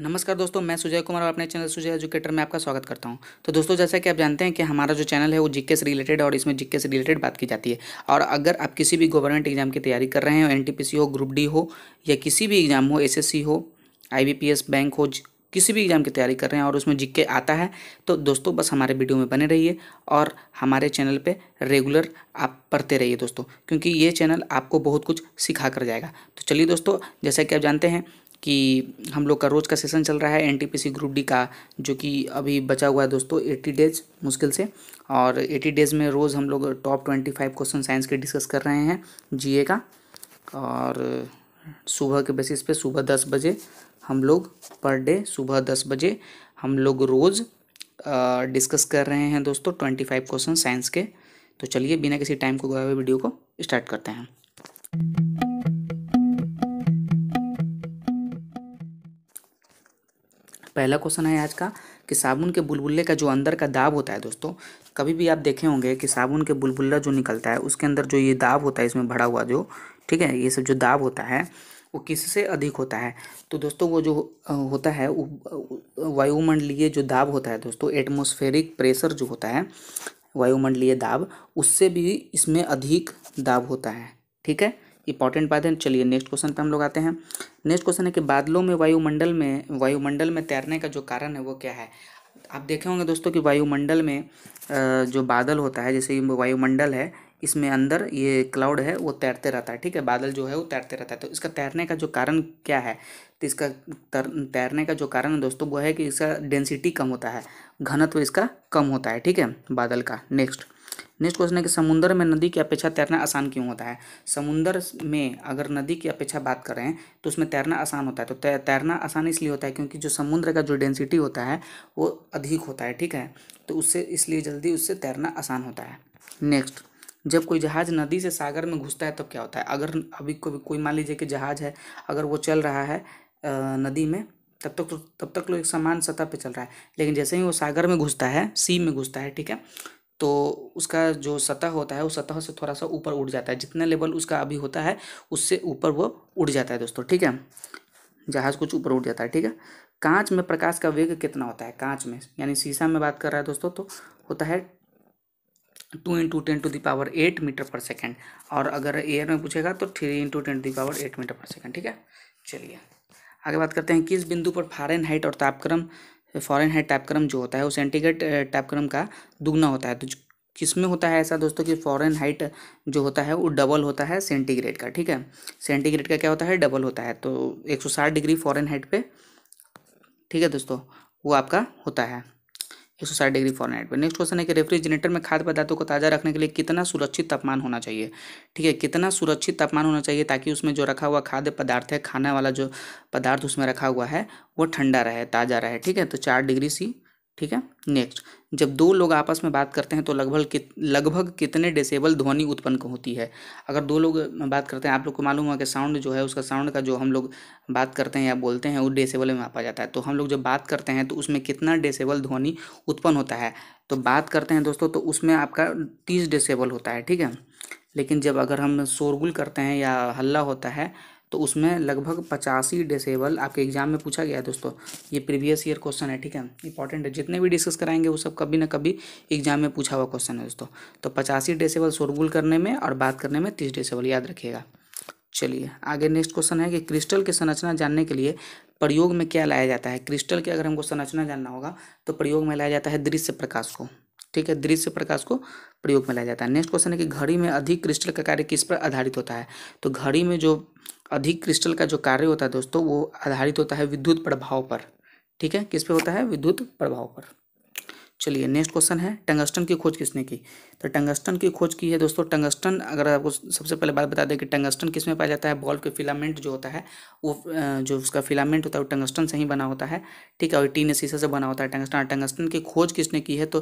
नमस्कार दोस्तों मैं सुजय कुमार और अपने चैनल सुजय एजुकेटर में आपका स्वागत करता हूं तो दोस्तों जैसा कि आप जानते हैं कि हमारा जो चैनल है वो जीके से रिलेटेड और इसमें जीके से रिलेटेड बात की जाती है और अगर आप किसी भी गवर्नमेंट एग्जाम की तैयारी कर रहे हैं एनटीपीसी हो ग्रुप डी हो या किसी भी एग्जाम हो एस हो आई बैंक हो किसी भी एग्ज़ाम की तैयारी कर रहे हैं और उसमें जिक्के आता है तो दोस्तों बस हमारे वीडियो में बने रहिए और हमारे चैनल पे रेगुलर आप पढ़ते रहिए दोस्तों क्योंकि ये चैनल आपको बहुत कुछ सिखा कर जाएगा तो चलिए दोस्तों जैसा कि आप जानते हैं कि हम लोग का रोज़ का सेशन चल रहा है एनटीपीसी ग्रुप डी का जो कि अभी बचा हुआ है दोस्तों एट्टी डेज मुश्किल से और एटी डेज में रोज़ हम लोग top twenty five question science के डिस्कस कर रहे हैं जीए का और सुबह के बेसिस पे सुबह दस बजे हम लोग पर डे सुबह दस बजे हम लोग रोज़ डिस्कस कर रहे हैं दोस्तों ट्वेंटी फाइव क्वेश्चन साइंस के तो चलिए बिना किसी टाइम को गए हुए वीडियो को स्टार्ट करते हैं पहला क्वेश्चन है आज का कि साबुन के बुलबुल्ले का जो अंदर का दाब होता है दोस्तों कभी भी आप देखे होंगे कि साबुन के बुलबुल्ला जो निकलता है उसके अंदर जो ये दाब होता है इसमें भरा हुआ जो ठीक है ये सब जो दाब होता है वो किससे अधिक होता है तो दोस्तों वो जो होता है वायुमंडलीय जो दाब होता है दोस्तों एटमोस्फेरिक प्रेशर जो होता है वायुमंडलीय दाब उससे भी इसमें अधिक दाब होता है ठीक है इंपॉर्टेंट बात है चलिए नेक्स्ट क्वेश्चन पे हम लोग आते हैं नेक्स्ट क्वेश्चन है कि बादलों में वायुमंडल में वायुमंडल में तैरने का जो कारण है वो क्या है आप देखे होंगे दोस्तों कि वायुमंडल में जो बादल होता है जैसे वायुमंडल है इसमें अंदर ये क्लाउड है वो तैरते रहता है ठीक है बादल जो है वो तैरते रहता है तो इसका तैरने का जो कारण क्या है तो इसका तर, तैरने का जो कारण है दोस्तों वो है कि इसका डेंसिटी कम होता है घनत्व इसका कम होता है ठीक है बादल का नेक्स्ट नेक्स्ट क्वेश्चन है कि समुद्र में नदी की अपेक्षा तैरना आसान क्यों होता है समुद्र में अगर नदी की अपेक्षा बात कर रहे हैं तो उसमें तैरना आसान होता है तो तैरना आसान इसलिए होता है क्योंकि जो समुद्र का जो डेंसिटी होता है वो अधिक होता है ठीक है तो उससे इसलिए जल्दी उससे तैरना आसान होता है नेक्स्ट जब कोई जहाज़ नदी से सागर में घुसता है तब तो क्या होता है अगर अभी कोई कोई मान लीजिए कि जहाज़ है अगर वो चल रहा है नदी में तब तक तो तब तक लोग एक समान सतह पे चल रहा है लेकिन जैसे ही वो सागर में घुसता है सी में घुसता है ठीक है तो उसका जो सतह होता है वो सतह से थोड़ा सा ऊपर उड़ जाता है जितना लेवल उसका अभी होता है उससे ऊपर वो उड़ जाता है दोस्तों ठीक है जहाज़ कुछ ऊपर उड़ जाता है ठीक है कांच में प्रकाश का वेग कितना होता है कांच में यानी शीशा में बात कर रहा है दोस्तों तो होता है two into ten to the power eight metre per second और अगर एयर में पूछेगा तो three into ten to the power eight metre per second ठीक है चलिए आगे बात करते हैं किस बिंदु पर फारेन हाइट और तापक्रम फ़ॉरन हेड टैपक्रम जो होता है वो सेंटीग्रेड टैपक्रम का दुगना होता है तो किसमें होता है ऐसा दोस्तों कि फॉरेन हाइट जो होता है वो डबल होता है सेंटीग्रेड का ठीक है सेंटीग्रेड का क्या होता है डबल होता है तो 160 डिग्री फॉरन हाइट पे ठीक है दोस्तों वो आपका होता है एक सौ साठ डिग्री फॉरनाइट पर नेक्स्ट क्वेश्चन है कि रेफ्रिजरेटर में खाद्य पदार्थों को ताज़ा रखने के लिए कितना सुरक्षित तापमान होना चाहिए ठीक है कितना सुरक्षित तापमान होना चाहिए ताकि उसमें जो रखा हुआ खाद्य पदार्थ है खाने वाला जो पदार्थ उसमें रखा हुआ है वो ठंडा रहे ताज़ा रहे ठीक है तो चार डिग्री सी ठीक है नेक्स्ट जब दो लोग आपस में बात करते हैं तो लगभग कित लगभग कितने डिसेबल ध्वनि उत्पन्न होती है अगर दो लोग बात करते हैं आप लोग को मालूम होगा कि साउंड जो है उसका साउंड का जो हम लोग बात करते हैं या बोलते हैं वो डिसेबल में मापा जाता है तो हम लोग जब बात करते हैं तो उसमें कितना डिसेबल ध्वनि उत्पन्न होता है तो बात करते हैं दोस्तों तो उसमें आपका तीस डिसेबल होता है ठीक है लेकिन जब अगर हम शोरगुल करते हैं या हल्ला होता है तो उसमें लगभग पचासी डेसेबल आपके एग्जाम में पूछा गया है दोस्तों ये प्रीवियस ईयर क्वेश्चन है ठीक है इंपॉर्टेंट है जितने भी डिस्कस कराएंगे वो सब कभी ना कभी एग्जाम में पूछा हुआ क्वेश्चन है दोस्तों तो पचासी डेसेबल शोरगुल करने में और बात करने में तीस डेसेबल याद रखिएगा चलिए आगे नेक्स्ट क्वेश्चन है कि क्रिस्टल की संरचना जानने के लिए प्रयोग में क्या लाया जाता है क्रिस्टल के अगर हमको संरचना जानना होगा तो प्रयोग में लाया जाता है दृश्य प्रकाश को ठीक है दृश्य प्रकाश को प्रयोग में लाया जाता है नेक्स्ट क्वेश्चन है कि घड़ी में अधिक क्रिस्टल का कार्य किस पर आधारित होता है तो घड़ी में जो अधिक क्रिस्टल का जो कार्य होता है दोस्तों वो आधारित होता है विद्युत प्रभाव पर ठीक है किस पे होता है विद्युत प्रभाव पर चलिए नेक्स्ट क्वेश्चन है टंगस्टन की खोज किसने की तो टंगस्टन की खोज की है दोस्तों टंगस्टन अगर आपको सबसे पहले बात बता दें कि टंगस्टन किस में पाया जाता है बॉल्ब के फिलामेंट जो होता है वो जो उसका फिलामेंट होता है वो टंगस्टन से ही बना होता है ठीक है और टीन शीशे से बना होता है टंगस्टन हाँ, टंगस्टन की खोज किसने की है तो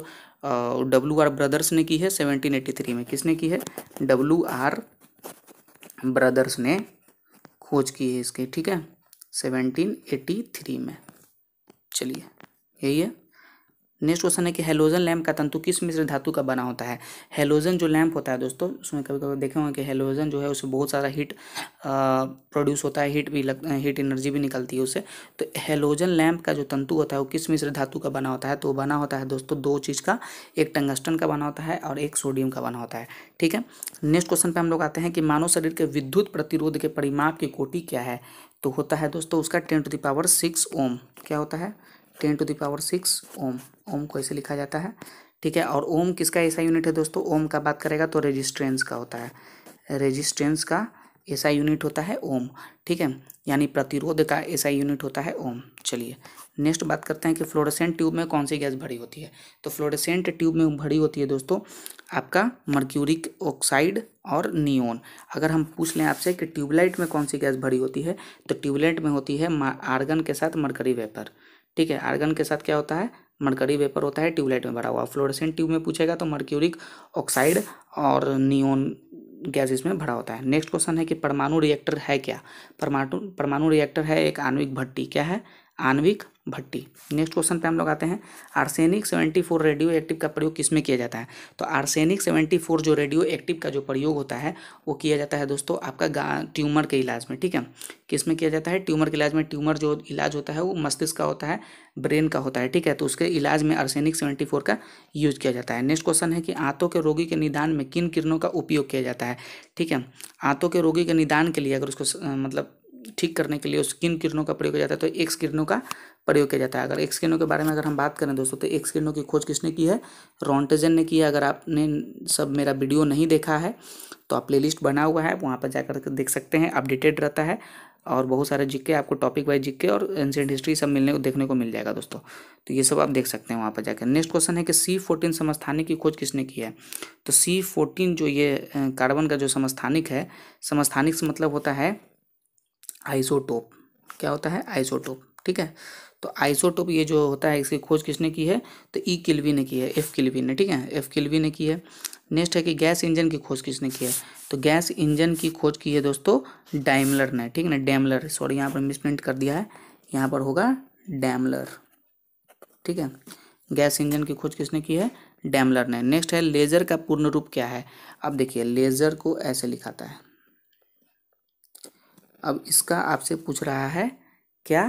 डब्ल्यू आर ब्रदर्स ने की है सेवनटीन एट्टी थ्री में किसने की है डब्ल्यू आर ब्रदर्स ने खोज की है इसकी ठीक है सेवनटीन एटी थ्री में चलिए यही है नेक्स्ट क्वेश्चन है कि हेलोजन लैम्प का तंतु किस मिश्र धातु का बना होता है हेलोजन जो लैम्प होता है दोस्तों उसमें कभी कभी देखे होंगे कि हेलोजन जो है उससे बहुत सारा हीट प्रोड्यूस होता है हीट भी लग हीट एनर्जी भी निकलती है उससे तो हेलोजन लैम्प का जो तंतु होता है वो किस मिश्र धातु का बना होता है तो बना होता है दोस्तों दो चीज़ का एक टंगस्टन का बना होता है और एक सोडियम का बना होता है ठीक है नेक्स्ट क्वेश्चन पर हम लोग आते हैं कि मानव शरीर के विद्युत प्रतिरोध के परिमाप की कोटि क्या है तो होता है दोस्तों उसका ten to the power six ohm क्या होता है ten to the power six ohm ohm को ऐसे लिखा जाता है ठीक है और ओम किसका ऐसा यूनिट है दोस्तों ओम का बात करेगा तो रेजिस्टेंस का होता है रेजिस्टेंस का ऐसा यूनिट होता है ओम ठीक है यानी प्रतिरोध का ऐसा यूनिट होता है ओम चलिए नेक्स्ट बात करते हैं कि फ्लोरोसेंट ट्यूब में कौन सी गैस भरी होती है तो फ्लोरोसेंट ट्यूब में भरी होती है दोस्तों आपका मर्क्यूरिक ऑक्साइड और नियोन अगर हम पूछ लें आपसे कि ट्यूबलाइट में कौन सी गैस भरी होती है तो ट्यूबलाइट में होती है आर्गन के साथ मरकरी वेपर ठीक है आर्गन के साथ क्या होता है मरकरी वेपर होता है ट्यूबलाइट में भरा हुआ फ्लोरेसेंट ट्यूब में पूछेगा तो मर्क्यूरिक ऑक्साइड और नियोन गैस इसमें भरा होता है नेक्स्ट क्वेश्चन है कि परमाणु रिएक्टर है क्या परमाणु परमाणु रिएक्टर है एक आणविक भट्टी क्या है आणविक भट्टी नेक्स्ट क्वेश्चन पे हम लोग आते हैं आर्सेनिक 74 रेडियो एक्टिव का प्रयोग किस में किया जाता है तो आर्सेनिक 74 जो रेडियो एक्टिव का जो प्रयोग होता है वो किया जाता है दोस्तों आपका ट्यूमर के इलाज में ठीक है किस में किया जाता है ट्यूमर के इलाज में ट्यूमर जो इलाज होता है वो मस्तिष्क का होता है ब्रेन का होता है ठीक है तो उसके इलाज में आर्सेनिक सेवेंटी फोर का यूज किया जाता है नेक्स्ट क्वेश्चन है कि आंतों के रोगी के निदान में किन किरणों का उपयोग किया जाता है ठीक है आंतों के रोगी के निदान के लिए अगर उसको मतलब ठीक करने के लिए उस किन किरणों का प्रयोग किया जाता है तो एक्स किरणों का प्रयोग किया जाता है अगर एक्स किरणों के बारे में अगर हम बात करें दोस्तों तो एक्स किरणों की खोज किसने की है रॉन्टेजन ने की है अगर आपने सब मेरा वीडियो नहीं देखा है तो आप लिस्ट बना हुआ है वहाँ पर जाकर देख सकते हैं अपडेटेड रहता है और बहुत सारे जिक्के आपको टॉपिक वाइज जिक्के और एंशियंट हिस्ट्री सब मिलने को देखने को मिल जाएगा दोस्तों तो ये सब आप देख सकते हैं वहाँ पर जाकर नेक्स्ट क्वेश्चन है कि सी फोर्टीन समस्थानिक की खोज किसने की है तो सी फोर्टीन जो ये कार्बन का जो समस्थानिक है समस्थानिक से मतलब होता है आइसोटोप क्या होता है आइसोटोप ठीक है तो आइसोटोप ये जो होता है इसकी खोज किसने की है तो ई किलवी किल्वी ने की है एफ किल्वी ने ठीक है एफ किल्वी ने की है नेक्स्ट है कि गैस इंजन की खोज किसने की है तो गैस इंजन की खोज की है दोस्तों डैमलर ने ठीक है ना डैमलर सॉरी यहाँ पर मिसप्रिंट कर दिया है यहाँ पर होगा डैमलर ठीक है गैस इंजन की खोज किसने की है डैमलर ने नेक्स्ट है लेज़र का पूर्ण रूप क्या है अब देखिए लेज़र को ऐसे लिखाता है अब इसका आपसे पूछ रहा है क्या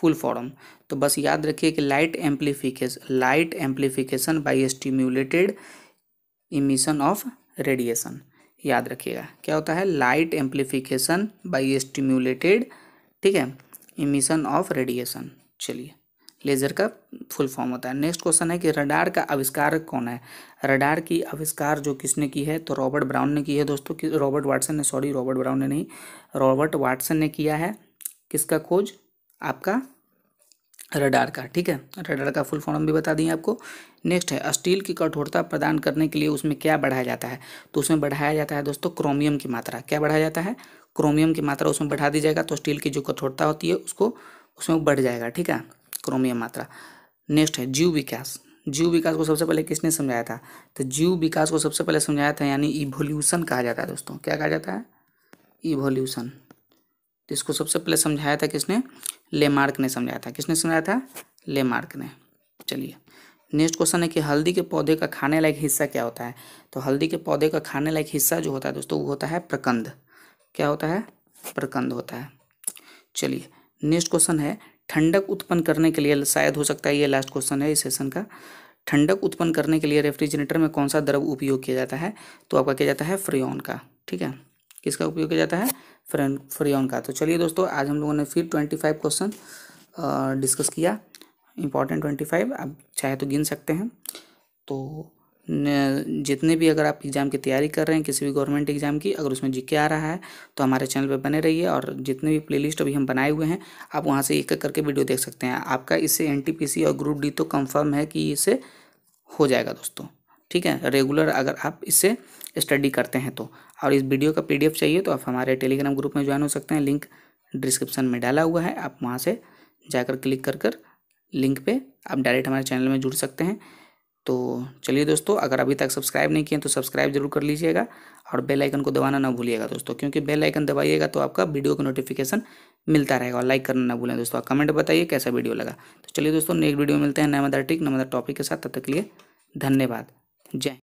फुल फॉर्म तो बस याद रखिए कि light amplification light amplification by stimulated emission of radiation याद रखिएगा क्या होता है लाइट एम्पलीफिकेशन बाय स्टिम्यूलेटेड ठीक है इमिशन ऑफ रेडिएशन चलिए लेज़र का फुल फॉर्म होता है नेक्स्ट क्वेश्चन है कि रडार का आविष्कार कौन है रडार की आविष्कार जो किसने की है तो रॉबर्ट ब्राउन ने की है दोस्तों कि रॉबर्ट वाटसन ने सॉरी रॉबर्ट ब्राउन ने नहीं रॉबर्ट वाटसन ने किया है किसका खोज आपका रडार का ठीक है रडार का फुल फॉर्म भी बता दिए आपको नेक्स्ट है स्टील की कठोरता प्रदान करने के लिए उसमें क्या बढ़ाया जाता है तो उसमें बढ़ाया जाता है दोस्तों क्रोमियम की मात्रा क्या बढ़ाया जाता है क्रोमियम की मात्रा उसमें बढ़ा दी जाएगा तो स्टील की जो कठोरता होती है उसको उसमें बढ़ जाएगा ठीक है क्रोमियम मात्रा नेक्स्ट है जीव विकास जीव विकास को सबसे पहले किसने समझाया था तो जीव विकास को सबसे पहले समझाया था यानी इवोल्यूशन कहा जाता है दोस्तों क्या कहा जाता है इवोल्यूशन इसको सबसे पहले समझाया था किसने लेमार्क ने समझाया था किसने समझाया था लेमार्क ने चलिए नेक्स्ट क्वेश्चन है कि हल्दी के पौधे का खाने लायक हिस्सा क्या होता है तो हल्दी के पौधे का खाने लायक हिस्सा जो होता है दोस्तों वो होता है प्रकंद क्या होता है प्रकंद होता है चलिए नेक्स्ट क्वेश्चन है ठंडक उत्पन्न करने के लिए शायद हो सकता है ये लास्ट क्वेश्चन है इस सेशन का ठंडक उत्पन्न करने के लिए रेफ्रिजरेटर में कौन सा द्रव उपयोग किया जाता है तो आपका किया जाता है फ्रियोन का ठीक है किसका उपयोग किया जाता है फ्रेन का तो चलिए दोस्तों आज हम लोगों ने फिर ट्वेंटी फाइव क्वेश्चन डिस्कस किया इंपॉर्टेंट ट्वेंटी फाइव आप चाहे तो गिन सकते हैं तो जितने भी अगर आप एग्ज़ाम की तैयारी कर रहे हैं किसी भी गवर्नमेंट एग्ज़ाम की अगर उसमें जीके आ रहा है तो हमारे चैनल पर बने रहिए और जितने भी प्लेलिस्ट अभी हम बनाए हुए हैं आप वहाँ से एक एक करके वीडियो देख सकते हैं आपका इससे एन और ग्रुप डी तो कंफर्म है कि इससे हो जाएगा दोस्तों ठीक है रेगुलर अगर आप इससे स्टडी करते हैं तो और इस वीडियो का पी चाहिए तो आप हमारे टेलीग्राम ग्रुप में ज्वाइन हो सकते हैं लिंक डिस्क्रिप्शन में डाला हुआ है आप वहाँ से जाकर क्लिक कर कर लिंक पर आप डायरेक्ट हमारे चैनल में जुड़ सकते हैं तो चलिए दोस्तों अगर अभी तक सब्सक्राइब नहीं किए तो सब्सक्राइब जरूर कर लीजिएगा और बेल आइकन को दबाना ना भूलिएगा दोस्तों क्योंकि बेल आइकन दबाइएगा तो आपका वीडियो का नोटिफिकेशन मिलता रहेगा और लाइक करना ना भूलें दोस्तों आप कमेंट बताइए कैसा वीडियो लगा तो चलिए दोस्तों नेक्स्ट वीडियो मिलते हैं नए मदर टिक नए मदर टॉपिक के साथ तब तक के लिए धन्यवाद जय